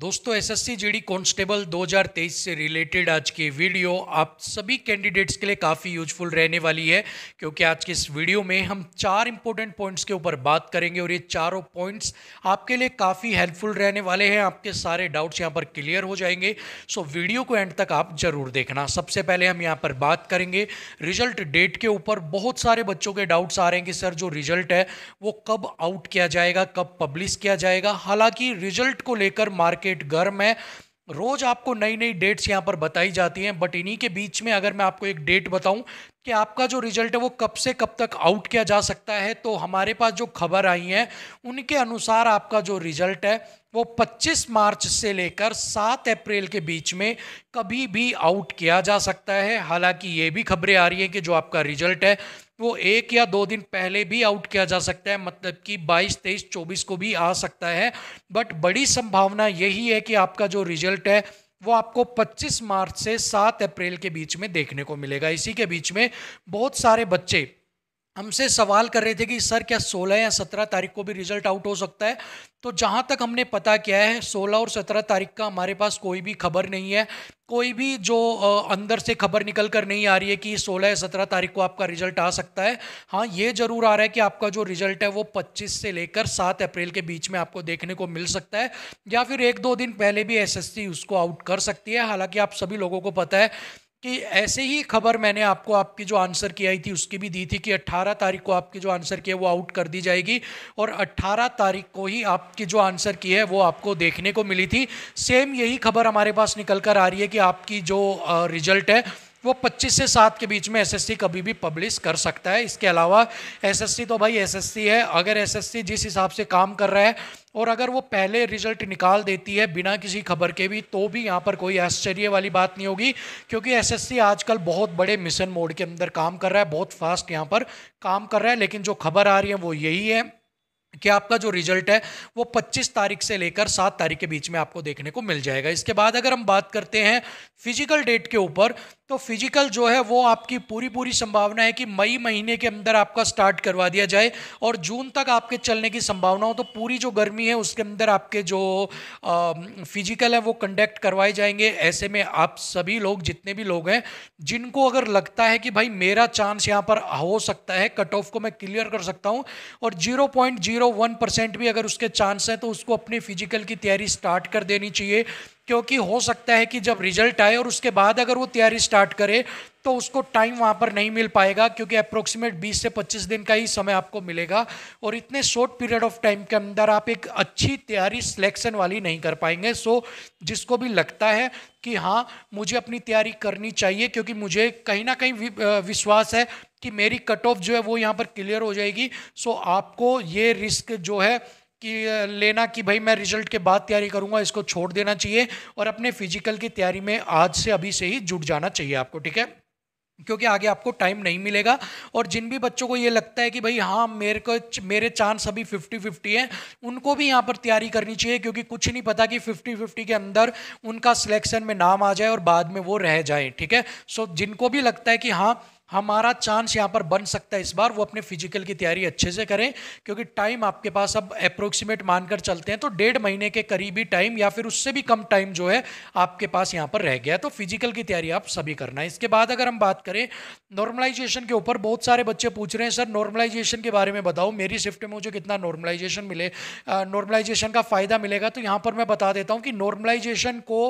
दोस्तों SSC GD constable 2023 से related आज की वीडियो आप सभी कैंडिडेट्स के लिए काफ़ी यूजफुल रहने वाली है क्योंकि आज के इस वीडियो में हम चार इंपॉर्टेंट पॉइंट्स के ऊपर बात करेंगे और ये चारों पॉइंट्स आपके लिए काफ़ी हेल्पफुल रहने वाले हैं आपके सारे डाउट्स यहाँ पर क्लियर हो जाएंगे सो वीडियो को एंड तक आप जरूर देखना सबसे पहले हम यहाँ पर बात करेंगे रिजल्ट डेट के ऊपर बहुत सारे बच्चों के डाउट्स आ रहे हैं कि सर जो रिजल्ट है वो कब आउट किया जाएगा कब पब्लिश किया जाएगा हालांकि रिजल्ट को लेकर मार्केट मार्केट गर्म है रोज़ आपको नई नई डेट्स यहाँ पर बताई जाती हैं बट इन्हीं के बीच में अगर मैं आपको एक डेट बताऊं कि आपका जो रिजल्ट है वो कब से कब तक आउट किया जा सकता है तो हमारे पास जो खबर आई है उनके अनुसार आपका जो रिजल्ट है वो 25 मार्च से लेकर 7 अप्रैल के बीच में कभी भी आउट किया जा सकता है हालांकि ये भी खबरें आ रही हैं कि जो आपका रिजल्ट है वो एक या दो दिन पहले भी आउट किया जा सकता है मतलब कि 22, 23, 24 को भी आ सकता है बट बड़ी संभावना यही है कि आपका जो रिजल्ट है वो आपको 25 मार्च से 7 अप्रैल के बीच में देखने को मिलेगा इसी के बीच में बहुत सारे बच्चे हमसे सवाल कर रहे थे कि सर क्या 16 या 17 तारीख को भी रिजल्ट आउट हो सकता है तो जहाँ तक हमने पता किया है 16 और 17 तारीख का हमारे पास कोई भी खबर नहीं है कोई भी जो अंदर से खबर निकल कर नहीं आ रही है कि 16 या 17 तारीख को आपका रिजल्ट आ सकता है हाँ ये जरूर आ रहा है कि आपका जो रिजल्ट है वो 25 से लेकर 7 अप्रैल के बीच में आपको देखने को मिल सकता है या फिर एक दो दिन पहले भी एसएससी उसको आउट कर सकती है हालांकि आप सभी लोगों को पता है कि ऐसे ही खबर मैंने आपको आपकी जो आंसर की आई थी उसकी भी दी थी कि 18 तारीख को आपकी जो आंसर की है वो आउट कर दी जाएगी और 18 तारीख को ही आपकी जो आंसर की है वो आपको देखने को मिली थी सेम यही खबर हमारे पास निकल कर आ रही है कि आपकी जो रिजल्ट है वो 25 से 7 के बीच में एसएससी कभी भी पब्लिश कर सकता है इसके अलावा एसएससी तो भाई एसएससी है अगर एसएससी जिस हिसाब से काम कर रहा है और अगर वो पहले रिजल्ट निकाल देती है बिना किसी खबर के भी तो भी यहाँ पर कोई आश्चर्य वाली बात नहीं होगी क्योंकि एसएससी आजकल बहुत बड़े मिशन मोड के अंदर काम कर रहा है बहुत फास्ट यहाँ पर काम कर रहा है लेकिन जो खबर आ रही है वो यही है कि आपका जो रिजल्ट है वो 25 तारीख से लेकर 7 तारीख के बीच में आपको देखने को मिल जाएगा इसके बाद अगर हम बात करते हैं फिजिकल डेट के ऊपर तो फिजिकल जो है वो आपकी पूरी पूरी संभावना है कि मई महीने के अंदर आपका स्टार्ट करवा दिया जाए और जून तक आपके चलने की संभावना हो तो पूरी जो गर्मी है उसके अंदर आपके जो आ, फिजिकल है वो कंडक्ट करवाए जाएंगे ऐसे में आप सभी लोग जितने भी लोग हैं जिनको अगर लगता है कि भाई मेरा चांस यहाँ पर हो सकता है कट ऑफ को मैं क्लियर कर सकता हूँ और zero point zero zero one percent भी अगर उसके चांस हैं तो उसको अपनी फिजिकल की तैयारी स्टार्ट कर देनी चाहिए क्योंकि हो सकता है कि जब रिजल्ट आए और उसके बाद अगर वो तैयारी स्टार्ट करे तो उसको टाइम वहाँ पर नहीं मिल पाएगा क्योंकि अप्रोक्सीमेट 20 से 25 दिन का ही समय आपको मिलेगा और इतने शॉर्ट पीरियड ऑफ टाइम के अंदर आप एक अच्छी तैयारी सिलेक्शन वाली नहीं कर पाएंगे सो जिसको भी लगता है कि हाँ मुझे अपनी तैयारी करनी चाहिए क्योंकि मुझे कहीं ना कहीं विश्वास है कि मेरी कट ऑफ जो है वो यहाँ पर क्लियर हो जाएगी सो आपको ये रिस्क जो है कि लेना कि भाई मैं रिजल्ट के बाद तैयारी करूँगा इसको छोड़ देना चाहिए और अपने फिजिकल की तैयारी में आज से अभी से ही जुट जाना चाहिए आपको ठीक है क्योंकि आगे आपको टाइम नहीं मिलेगा और जिन भी बच्चों को ये लगता है कि भाई हाँ मेरे को मेरे चांस अभी फिफ्टी फिफ्टी हैं उनको भी यहाँ पर तैयारी करनी चाहिए क्योंकि कुछ नहीं पता कि फिफ्टी फिफ्टी के अंदर उनका सिलेक्शन में नाम आ जाए और बाद में वो रह जाए ठीक है सो जिनको भी लगता है कि हाँ हमारा चांस यहाँ पर बन सकता है इस बार वो अपने फिजिकल की तैयारी अच्छे से करें क्योंकि टाइम आपके पास अब अप्रोक्सीमेट मानकर चलते हैं तो डेढ़ महीने के करीबी टाइम या फिर उससे भी कम टाइम जो है आपके पास यहाँ पर रह गया तो फिजिकल की तैयारी आप सभी करना है इसके बाद अगर हम बात करें नॉर्मलाइजेशन के ऊपर बहुत सारे बच्चे पूछ रहे हैं सर नॉर्मलाइजेशन के बारे में बताओ मेरी शिफ्ट में मुझे कितना नॉर्मलाइजेशन मिले नॉर्मलाइजेशन का फ़ायदा मिलेगा तो यहाँ पर मैं बता देता हूँ कि नॉर्मलाइजेशन को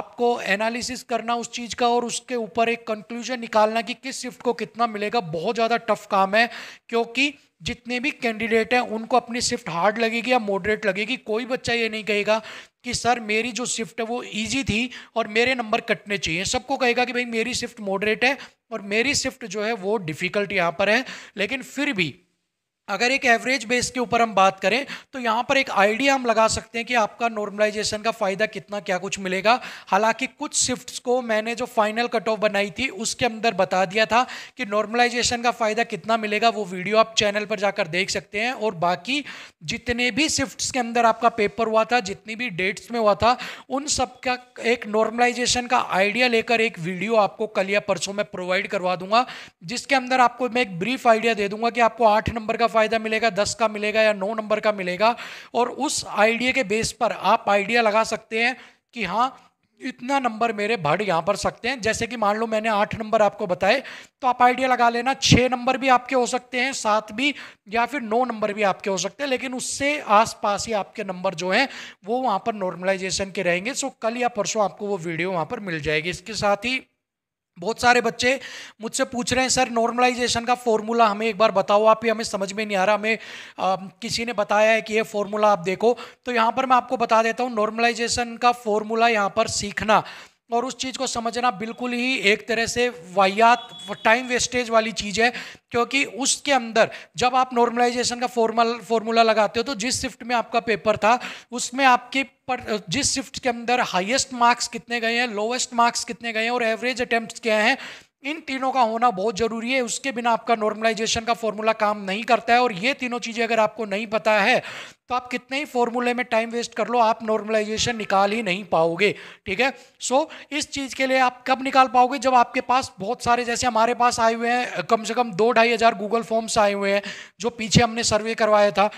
आपको एनालिसिस करना उस चीज़ का और उसके ऊपर एक कंक्लूजन निकालना कि किस शिफ्ट को कितना मिलेगा बहुत ज़्यादा टफ काम है क्योंकि जितने भी कैंडिडेट हैं उनको अपनी शिफ्ट हार्ड लगेगी या मॉडरेट लगेगी कोई बच्चा ये नहीं कहेगा कि सर मेरी जो शिफ्ट है वो इजी थी और मेरे नंबर कटने चाहिए सबको कहेगा कि भाई मेरी शिफ्ट मॉडरेट है और मेरी शिफ्ट जो है वो डिफ़िकल्ट यहाँ पर है लेकिन फिर भी अगर एक एवरेज बेस के ऊपर हम बात करें तो यहाँ पर एक आइडिया हम लगा सकते हैं कि आपका नॉर्मलाइजेशन का फ़ायदा कितना क्या कुछ मिलेगा हालांकि कुछ शिफ्ट्स को मैंने जो फाइनल कट ऑफ बनाई थी उसके अंदर बता दिया था कि नॉर्मलाइजेशन का फ़ायदा कितना मिलेगा वो वीडियो आप चैनल पर जाकर देख सकते हैं और बाकी जितने भी शिफ्ट के अंदर आपका पेपर हुआ था जितनी भी डेट्स में हुआ था उन सब का एक नॉर्मलाइजेशन का आइडिया लेकर एक वीडियो आपको कल या परसों में प्रोवाइड करवा दूंगा जिसके अंदर आपको मैं एक ब्रीफ आइडिया दे दूंगा कि आपको आठ नंबर का फ़ायदा मिलेगा दस का मिलेगा या नौ नंबर का मिलेगा और उस आइडिया के बेस पर आप आइडिया लगा सकते हैं कि हाँ इतना नंबर मेरे भड़ यहाँ पर सकते हैं जैसे कि मान लो मैंने आठ नंबर आपको बताए तो आप आइडिया लगा लेना छः नंबर भी आपके हो सकते हैं सात भी या फिर नौ नंबर भी आपके हो सकते हैं लेकिन उससे आसपास ही आपके नंबर जो हैं वो वहाँ पर नॉर्मलाइजेशन के रहेंगे सो कल या परसों आपको वो वीडियो वहाँ पर मिल जाएगी इसके साथ ही बहुत सारे बच्चे मुझसे पूछ रहे हैं सर नॉर्मलाइजेशन का फॉर्मूला हमें एक बार बताओ आप ही हमें समझ में नहीं आ रहा हमें आ, किसी ने बताया है कि ये फॉर्मूला आप देखो तो यहाँ पर मैं आपको बता देता हूँ नॉर्मलाइजेशन का फॉर्मूला यहाँ पर सीखना और उस चीज़ को समझना बिल्कुल ही एक तरह से वाहियात टाइम वेस्टेज वाली चीज़ है क्योंकि उसके अंदर जब आप नॉर्मलाइजेशन का फॉर्मल फॉर्मूला लगाते हो तो जिस शिफ्ट में आपका पेपर था उसमें आपके पर जिस शिफ्ट के अंदर हाईएस्ट मार्क्स कितने गए हैं लोवेस्ट मार्क्स कितने गए हैं और एवरेज अटैम्प्ट क्या हैं इन तीनों का होना बहुत ज़रूरी है उसके बिना आपका नॉर्मलाइजेशन का फॉर्मूला काम नहीं करता है और ये तीनों चीज़ें अगर आपको नहीं पता है तो आप कितने ही फॉर्मूले में टाइम वेस्ट कर लो आप नॉर्मलाइजेशन निकाल ही नहीं पाओगे ठीक है सो so, इस चीज़ के लिए आप कब निकाल पाओगे जब आपके पास बहुत सारे जैसे हमारे पास आए हुए हैं कम से कम दो ढाई हज़ार गूगल फॉर्म्स आए हुए हैं जो पीछे हमने सर्वे करवाया था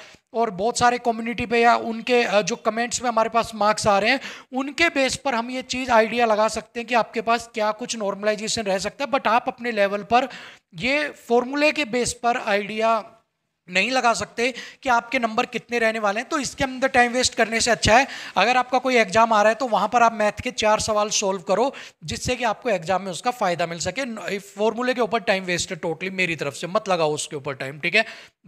और बहुत सारे कम्युनिटी पे या उनके जो कमेंट्स में हमारे पास मार्क्स आ रहे हैं उनके बेस पर हम ये चीज़ आइडिया लगा सकते हैं कि आपके पास क्या कुछ नॉर्मलाइजेशन रह सकता है बट आप अपने लेवल पर ये फॉर्मूले के बेस पर आइडिया नहीं लगा सकते कि आपके नंबर कितने रहने वाले हैं तो इसके अंदर टाइम वेस्ट करने से अच्छा है अगर आपका कोई एग्जाम आ रहा है तो वहाँ पर आप मैथ के चार सवाल सोल्व करो जिससे कि आपको एग्जाम में उसका फायदा मिल सके फॉर्मूले के ऊपर टाइम वेस्ट है टोटली मेरी तरफ से मत लगाओ उसके ऊपर टाइम ठीक है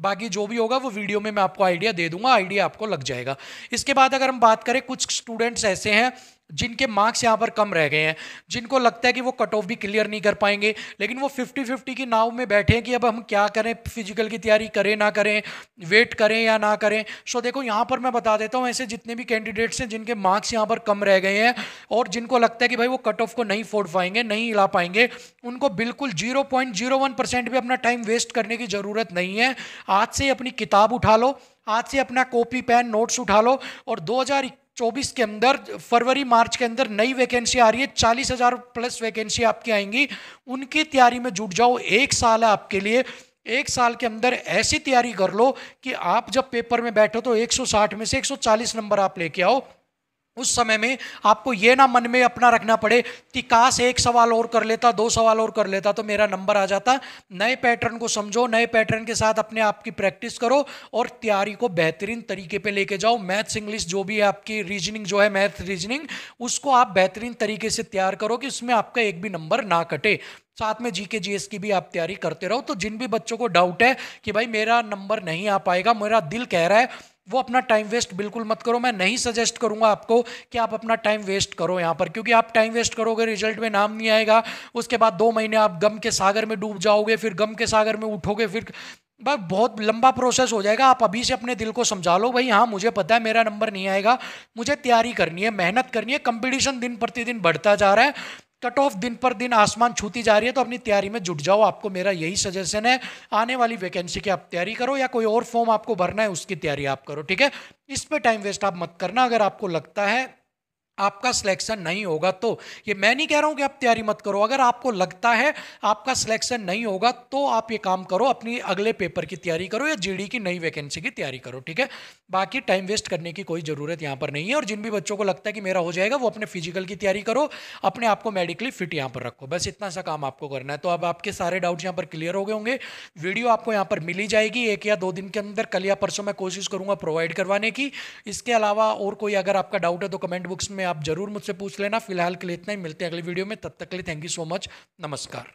बाकी जो भी होगा वो वीडियो में मैं आपको आइडिया दे दूंगा आइडिया आपको लग जाएगा इसके बाद अगर हम बात करें कुछ स्टूडेंट्स ऐसे हैं जिनके मार्क्स यहाँ पर कम रह गए हैं जिनको लगता है कि वो कट ऑफ भी क्लियर नहीं कर पाएंगे लेकिन वो फिफ्टी फिफ्टी की नाव में बैठे हैं कि अब हम क्या करें फिजिकल की तैयारी करें ना करें वेट करें या ना करें सो देखो यहाँ पर मैं बता देता हूँ ऐसे जितने भी कैंडिडेट्स हैं जिनके मार्क्स यहाँ पर कम रह गए हैं और जिनको लगता है कि भाई वो कट ऑफ को नहीं फोड़ पाएंगे नहीं हिला पाएंगे उनको बिल्कुल जीरो भी अपना टाइम वेस्ट करने की ज़रूरत नहीं है आज से अपनी किताब उठा लो आज से अपना कॉपी पेन नोट्स उठा लो और 2021 चौबीस के अंदर फरवरी मार्च के अंदर नई वैकेंसी आ रही है चालीस हजार प्लस वैकेंसी आपकी आएंगी उनकी तैयारी में जुट जाओ एक साल है आपके लिए एक साल के अंदर ऐसी तैयारी कर लो कि आप जब पेपर में बैठो तो 160 में से 140 नंबर आप लेके आओ उस समय में आपको ये ना मन में अपना रखना पड़े कि काश एक सवाल और कर लेता दो सवाल और कर लेता तो मेरा नंबर आ जाता नए पैटर्न को समझो नए पैटर्न के साथ अपने आप की प्रैक्टिस करो और तैयारी को बेहतरीन तरीके पे लेके जाओ मैथ्स इंग्लिश जो भी है आपकी रीजनिंग जो है मैथ रीजनिंग उसको आप बेहतरीन तरीके से तैयार करो कि उसमें आपका एक भी नंबर ना कटे साथ में जीके जीएस की भी आप तैयारी करते रहो तो जिन भी बच्चों को डाउट है कि भाई मेरा नंबर नहीं आ पाएगा मेरा दिल कह रहा है वो अपना टाइम वेस्ट बिल्कुल मत करो मैं नहीं सजेस्ट करूंगा आपको कि आप अपना टाइम वेस्ट करो यहाँ पर क्योंकि आप टाइम वेस्ट करोगे रिजल्ट में नाम नहीं आएगा उसके बाद दो महीने आप गम के सागर में डूब जाओगे फिर गम के सागर में उठोगे फिर भाई बहुत लंबा प्रोसेस हो जाएगा आप अभी से अपने दिल को समझा लो भाई हाँ मुझे पता है मेरा नंबर नहीं आएगा मुझे तैयारी करनी है मेहनत करनी है कंपटीशन दिन प्रतिदिन बढ़ता जा रहा है कट ऑफ दिन पर दिन आसमान छूती जा रही है तो अपनी तैयारी में जुट जाओ आपको मेरा यही सजेशन है आने वाली वैकेंसी की आप तैयारी करो या कोई और फॉर्म आपको भरना है उसकी तैयारी आप करो ठीक है इस पर टाइम वेस्ट आप मत करना अगर आपको लगता है आपका सिलेक्शन नहीं होगा तो ये मैं नहीं कह रहा हूँ कि आप तैयारी मत करो अगर आपको लगता है आपका सिलेक्शन नहीं होगा तो आप ये काम करो अपनी अगले पेपर की तैयारी करो या जीडी की नई वैकेंसी की तैयारी करो ठीक है बाकी टाइम वेस्ट करने की कोई ज़रूरत यहाँ पर नहीं है और जिन भी बच्चों को लगता है कि मेरा हो जाएगा वो अपने फिजिकल की तैयारी करो अपने आप को मेडिकली फिट यहाँ पर रखो बस इतना सा काम आपको करना है तो अब आपके सारे डाउट्स यहाँ पर क्लियर हो गए होंगे वीडियो आपको यहाँ पर मिली जाएगी एक या दो दिन के अंदर कल या परसों मैं कोशिश करूँगा प्रोवाइड करवाने की इसके अलावा और कोई अगर आपका डाउट है तो कमेंट बुक्स में आप जरूर मुझसे पूछ लेना फिलहाल के लिए इतना ही मिलते हैं अगले वीडियो में तब तक के लिए थैंक यू सो मच नमस्कार